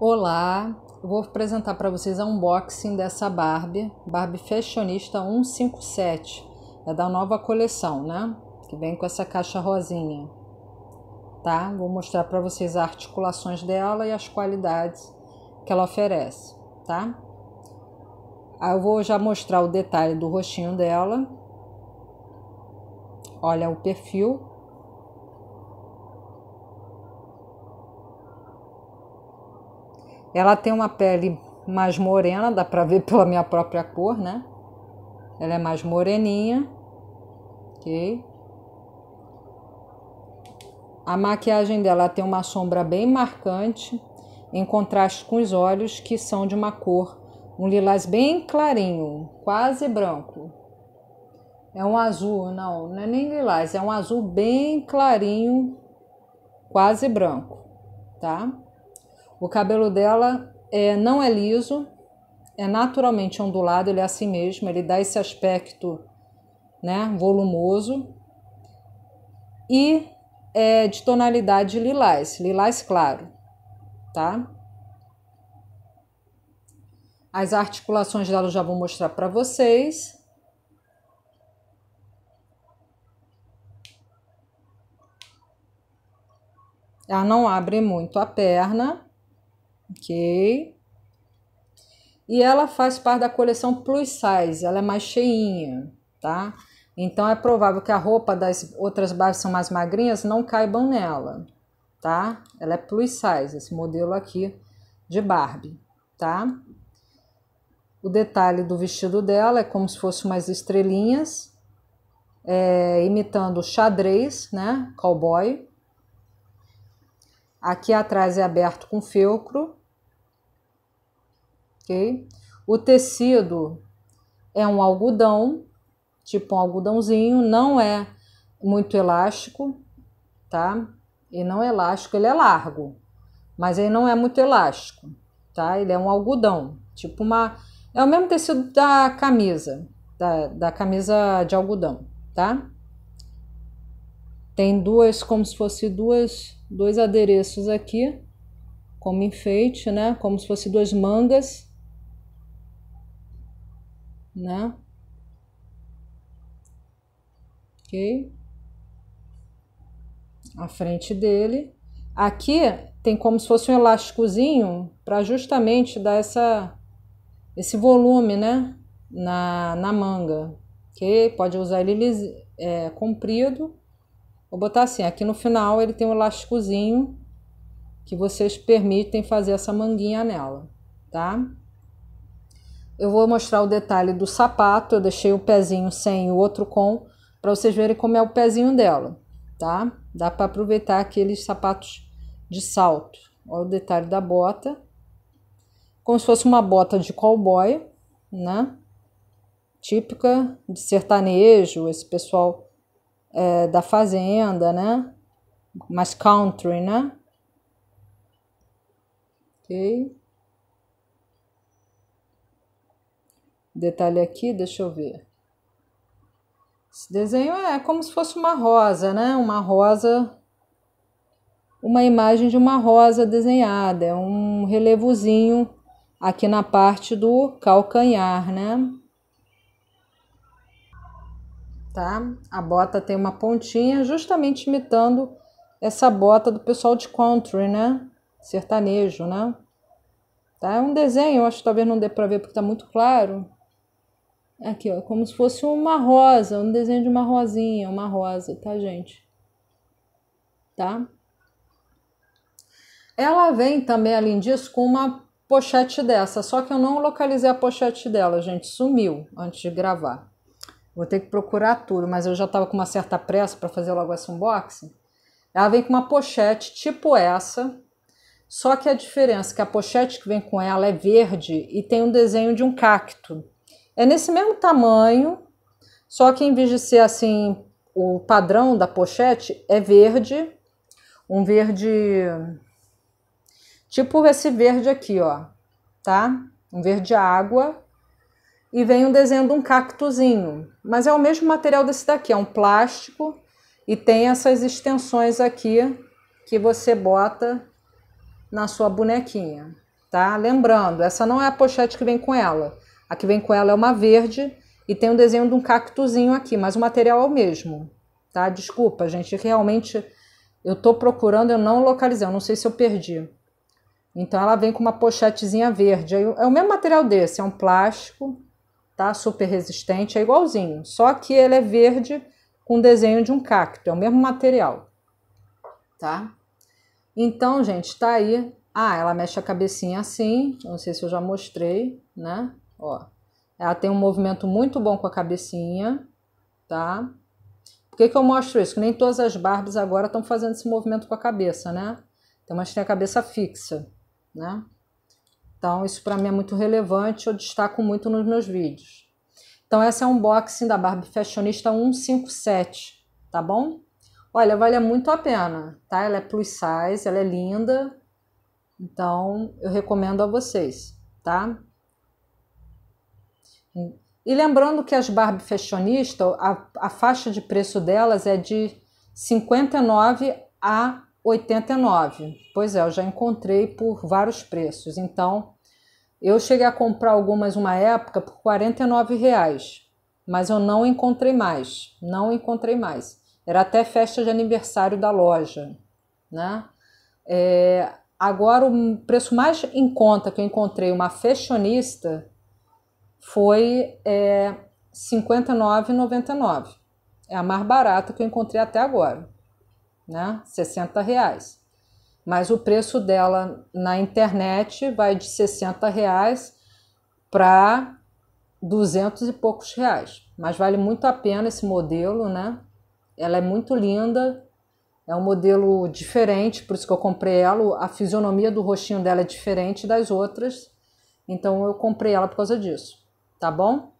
Olá, eu vou apresentar para vocês a unboxing dessa Barbie, Barbie Fashionista 157, é da nova coleção, né? Que vem com essa caixa rosinha, tá? Vou mostrar para vocês as articulações dela e as qualidades que ela oferece, tá? Aí eu vou já mostrar o detalhe do rostinho dela. Olha o perfil Ela tem uma pele mais morena, dá para ver pela minha própria cor, né? Ela é mais moreninha, ok? A maquiagem dela tem uma sombra bem marcante, em contraste com os olhos, que são de uma cor, um lilás bem clarinho, quase branco. É um azul, não, não é nem lilás, é um azul bem clarinho, quase branco, tá? O cabelo dela é, não é liso, é naturalmente ondulado, ele é assim mesmo, ele dá esse aspecto né, volumoso e é de tonalidade lilás, lilás claro, tá? As articulações dela eu já vou mostrar para vocês. Ela não abre muito a perna ok? E ela faz parte da coleção plus size, ela é mais cheinha, tá? Então é provável que a roupa das outras bases são mais magrinhas não caibam nela, tá? Ela é plus size, esse modelo aqui de Barbie, tá? O detalhe do vestido dela é como se fosse umas estrelinhas, é, imitando xadrez, né? Cowboy. Aqui atrás é aberto com feltro, ok? O tecido é um algodão, tipo um algodãozinho, não é muito elástico, tá? E não é elástico, ele é largo, mas ele não é muito elástico, tá? Ele é um algodão, tipo uma. É o mesmo tecido da camisa, da, da camisa de algodão, tá? Tem duas, como se fosse duas, dois adereços aqui, como enfeite, né? Como se fosse duas mangas, né? Ok? A frente dele. Aqui tem como se fosse um elásticozinho para justamente dar essa, esse volume, né? Na, na manga, que Pode usar ele é, comprido Vou botar assim, aqui no final ele tem um elásticozinho que vocês permitem fazer essa manguinha nela, tá? Eu vou mostrar o detalhe do sapato, eu deixei o pezinho sem o outro com, para vocês verem como é o pezinho dela, tá? Dá para aproveitar aqueles sapatos de salto. Olha o detalhe da bota. Como se fosse uma bota de cowboy, né? Típica de sertanejo, esse pessoal é, da fazenda, né? Mais country, né? Ok. Detalhe aqui, deixa eu ver. Esse desenho é como se fosse uma rosa, né? Uma rosa, uma imagem de uma rosa desenhada, é um relevozinho aqui na parte do calcanhar, né? tá? A bota tem uma pontinha, justamente imitando essa bota do pessoal de country, né? Sertanejo, né? Tá? É um desenho, eu acho que talvez não dê para ver porque tá muito claro. Aqui, ó, como se fosse uma rosa, um desenho de uma rosinha, uma rosa, tá, gente? Tá? Ela vem também, além disso, com uma pochete dessa, só que eu não localizei a pochete dela, gente, sumiu antes de gravar. Vou ter que procurar tudo, mas eu já estava com uma certa pressa para fazer logo esse unboxing. Ela vem com uma pochete tipo essa, só que a diferença é que a pochete que vem com ela é verde e tem um desenho de um cacto. É nesse mesmo tamanho, só que em vez de ser assim, o padrão da pochete é verde, um verde tipo esse verde aqui, ó, tá? Um verde água e vem um desenho de um cactozinho, Mas é o mesmo material desse daqui, é um plástico e tem essas extensões aqui que você bota na sua bonequinha, tá? Lembrando, essa não é a pochete que vem com ela. A que vem com ela é uma verde e tem um desenho de um cactozinho aqui, mas o material é o mesmo, tá? Desculpa, gente, realmente eu tô procurando, eu não localizei, eu não sei se eu perdi. Então ela vem com uma pochetezinha verde. É o mesmo material desse, é um plástico tá? Super resistente, é igualzinho, só que ele é verde com desenho de um cacto, é o mesmo material, tá? Então, gente, tá aí. Ah, ela mexe a cabecinha assim, não sei se eu já mostrei, né? Ó, ela tem um movimento muito bom com a cabecinha, tá? Por que, que eu mostro isso? Que nem todas as Barbies agora estão fazendo esse movimento com a cabeça, né? então a gente tem a cabeça fixa, né? Então, isso para mim é muito relevante, eu destaco muito nos meus vídeos. Então, essa é um unboxing da Barbie Fashionista 157, tá bom? Olha, vale muito a pena, tá? Ela é plus size, ela é linda, então eu recomendo a vocês, tá? E lembrando que as Barbie Fashionista, a, a faixa de preço delas é de 59 a 89. Pois é, eu já encontrei por vários preços. Então, eu cheguei a comprar algumas uma época por 49 reais, mas eu não encontrei mais, não encontrei mais. Era até festa de aniversário da loja, né? É, agora o preço mais em conta que eu encontrei uma fashionista foi é, 59,99. É a mais barata que eu encontrei até agora né? 60 reais. Mas o preço dela na internet vai de 60 reais para 200 e poucos reais. Mas vale muito a pena esse modelo, né? Ela é muito linda, é um modelo diferente, por isso que eu comprei ela. A fisionomia do rostinho dela é diferente das outras, então eu comprei ela por causa disso, tá bom?